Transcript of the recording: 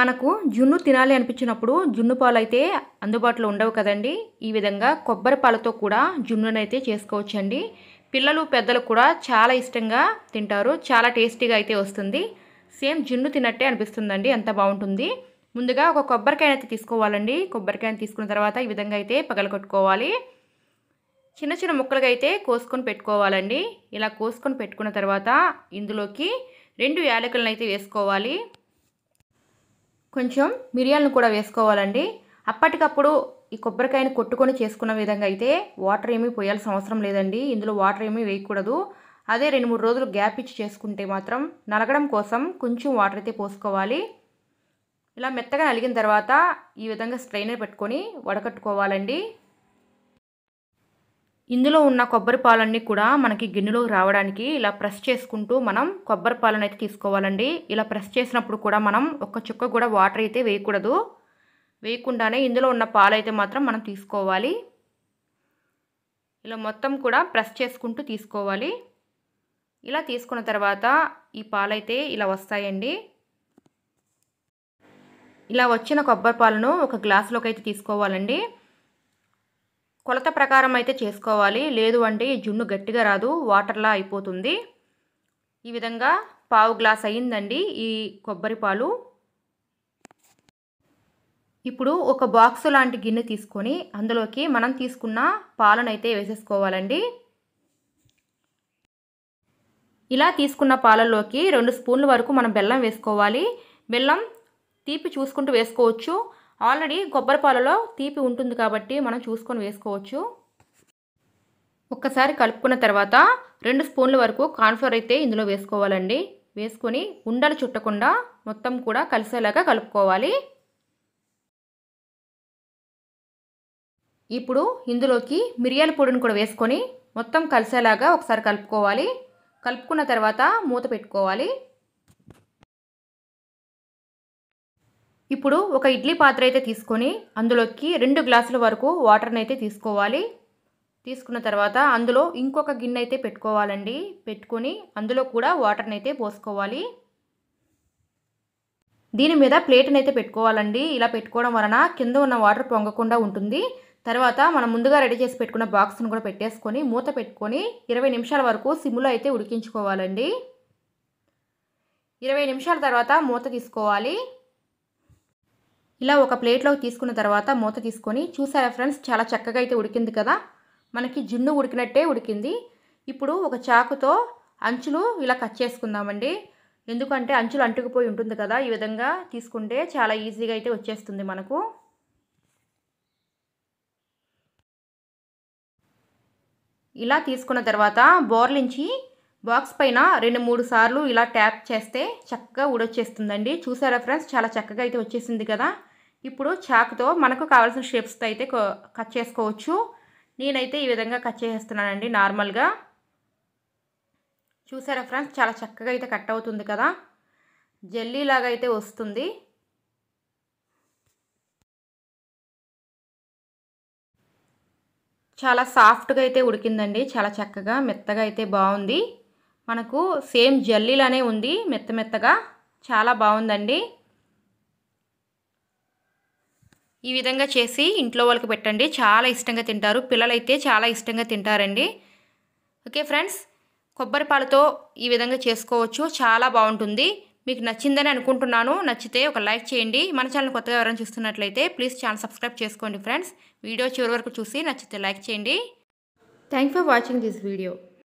మనకు జున్ను తినాలి అనిపించినప్పుడు జున్ను పాలు అయితే అందుబాటులో ఉండవు కదండి ఈ విధంగా కొబ్బరి పాలతో కూడా జున్నునైతే చేసుకోవచ్చండి పిల్లలు పెద్దలు కూడా చాలా ఇష్టంగా తింటారు చాలా టేస్టీగా అయితే వస్తుంది సేమ్ జున్ను తినట్టే అనిపిస్తుందండి ఎంత బాగుంటుంది ముందుగా ఒక కొబ్బరికాయను అయితే తీసుకోవాలండి కొబ్బరికాయని తీసుకున్న తర్వాత ఈ విధంగా అయితే పగలగొట్టుకోవాలి చిన్న చిన్న ముక్కలుగా అయితే కోసుకొని పెట్టుకోవాలండి ఇలా కోసుకొని పెట్టుకున్న తర్వాత ఇందులోకి రెండు యాలకులను అయితే వేసుకోవాలి కొంచెం మిరియాలను కూడా వేసుకోవాలండి అప్పటికప్పుడు ఈ కొబ్బరికాయని కొట్టుకొని చేసుకున్న విధంగా అయితే వాటర్ ఏమీ పోయాల్సిన అవసరం లేదండి ఇందులో వాటర్ ఏమీ వేయకూడదు అదే రెండు మూడు రోజులు గ్యాప్ ఇచ్చి చేసుకుంటే మాత్రం నలగడం కోసం కొంచెం వాటర్ అయితే పోసుకోవాలి ఇలా మెత్తగా నలిగిన తర్వాత ఈ విధంగా స్ట్రైనర్ పెట్టుకొని వడకట్టుకోవాలండి ఇందులో ఉన్న కొబ్బరి పాలన్నీ కూడా మనకి గిన్నెలోకి రావడానికి ఇలా ప్రెస్ చేసుకుంటూ మనం కొబ్బరి పాలను అయితే తీసుకోవాలండి ఇలా ప్రెస్ చేసినప్పుడు కూడా మనం ఒక్క చుక్క కూడా వాటర్ అయితే వేయకూడదు వేయకుండానే ఇందులో ఉన్న పాలు అయితే మాత్రం మనం తీసుకోవాలి ఇలా మొత్తం కూడా ప్రెస్ చేసుకుంటూ తీసుకోవాలి ఇలా తీసుకున్న తర్వాత ఈ పాలైతే ఇలా వస్తాయండి ఇలా వచ్చిన కొబ్బరి పాలను ఒక గ్లాసులోకి అయితే తీసుకోవాలండి కొలత ప్రకారం అయితే చేసుకోవాలి లేదు అంటే ఈ జున్ను గట్టిగా రాదు వాటర్లా అయిపోతుంది ఈ విధంగా పావు గ్లాస్ అయ్యిందండి ఈ కొబ్బరి పాలు ఇప్పుడు ఒక బాక్స్ లాంటి గిన్నె తీసుకొని అందులోకి మనం తీసుకున్న పాలను అయితే వేసేసుకోవాలండి ఇలా తీసుకున్న పాలల్లోకి రెండు స్పూన్ల వరకు మనం బెల్లం వేసుకోవాలి బెల్లం తీపి చూసుకుంటూ వేసుకోవచ్చు ఆల్రెడీ కొబ్బరి పాలలో తీపి ఉంటుంది కాబట్టి మనం చూసుకొని వేసుకోవచ్చు ఒక్కసారి కలుపుకున్న తర్వాత రెండు స్పూన్ల వరకు కార్న్ఫ్లోర్ అయితే ఇందులో వేసుకోవాలండి వేసుకొని ఉండలు చుట్టకుండా మొత్తం కూడా కలిసేలాగా కలుపుకోవాలి ఇప్పుడు ఇందులోకి మిరియాల పొడిని కూడా వేసుకొని మొత్తం కలిసేలాగా ఒకసారి కలుపుకోవాలి కలుపుకున్న తర్వాత మూత పెట్టుకోవాలి ఇప్పుడు ఒక ఇడ్లీ పాత్ర అయితే తీసుకొని అందులోకి రెండు గ్లాసుల వరకు వాటర్ని అయితే తీసుకోవాలి తీసుకున్న తర్వాత అందులో ఇంకొక గిన్నె అయితే పెట్టుకోవాలండి పెట్టుకొని అందులో కూడా వాటర్ని అయితే పోసుకోవాలి దీని మీద ప్లేట్ని అయితే పెట్టుకోవాలండి ఇలా పెట్టుకోవడం వలన కింద ఉన్న వాటర్ పొంగకుండా ఉంటుంది తర్వాత మనం ముందుగా రెడీ చేసి పెట్టుకున్న బాక్స్ను కూడా పెట్టేసుకొని మూత పెట్టుకొని ఇరవై నిమిషాల వరకు సిమ్లో అయితే ఉడికించుకోవాలండి ఇరవై నిమిషాల తర్వాత మూత తీసుకోవాలి ఇలా ఒక ప్లేట్లోకి తీసుకున్న తర్వాత మూత తీసుకొని చూసారా ఫ్రెండ్స్ చాలా చక్కగా అయితే ఉడికింది కదా మనకి జున్ను ఉడికినట్టే ఉడికింది ఇప్పుడు ఒక చాకుతో అంచులు ఇలా కట్ చేసుకుందామండి ఎందుకంటే అంచులు అంటుకుపోయి ఉంటుంది కదా ఈ విధంగా తీసుకుంటే చాలా ఈజీగా అయితే వచ్చేస్తుంది మనకు ఇలా తీసుకున్న తర్వాత బోర్లించి బాక్స్ పైన రెండు మూడు సార్లు ఇలా ట్యాప్ చేస్తే చక్కగా ఊడొచ్చేస్తుందండి చూసారా ఫ్రెండ్స్ చాలా చక్కగా అయితే వచ్చేసింది కదా ఇప్పుడు చాకుతో మనకు కావాల్సిన షేప్స్తో అయితే కట్ చేసుకోవచ్చు నేనైతే ఈ విధంగా కట్ చేసేస్తున్నానండి నార్మల్గా చూసారా ఫ్రెండ్స్ చాలా చక్కగా అయితే కట్ అవుతుంది కదా లాగా అయితే వస్తుంది చాలా సాఫ్ట్గా అయితే ఉడికిందండి చాలా చక్కగా మెత్తగా అయితే బాగుంది మనకు సేమ్ జల్లీలానే ఉంది మెత్త మెత్తగా చాలా బాగుందండి ఈ విధంగా చేసి ఇంట్లో వాళ్ళకి పెట్టండి చాలా ఇష్టంగా తింటారు పిల్లలైతే చాలా ఇష్టంగా తింటారండి ఓకే ఫ్రెండ్స్ కొబ్బరి పాలతో ఈ విధంగా చేసుకోవచ్చు చాలా బాగుంటుంది మీకు నచ్చిందని అనుకుంటున్నాను నచ్చితే ఒక లైక్ చేయండి మన ఛానల్ కొత్తగా ఎవరైనా చూస్తున్నట్లయితే ప్లీజ్ ఛానల్ సబ్స్క్రైబ్ చేసుకోండి ఫ్రెండ్స్ వీడియో చివరి వరకు చూసి నచ్చితే లైక్ చేయండి thank for watching this video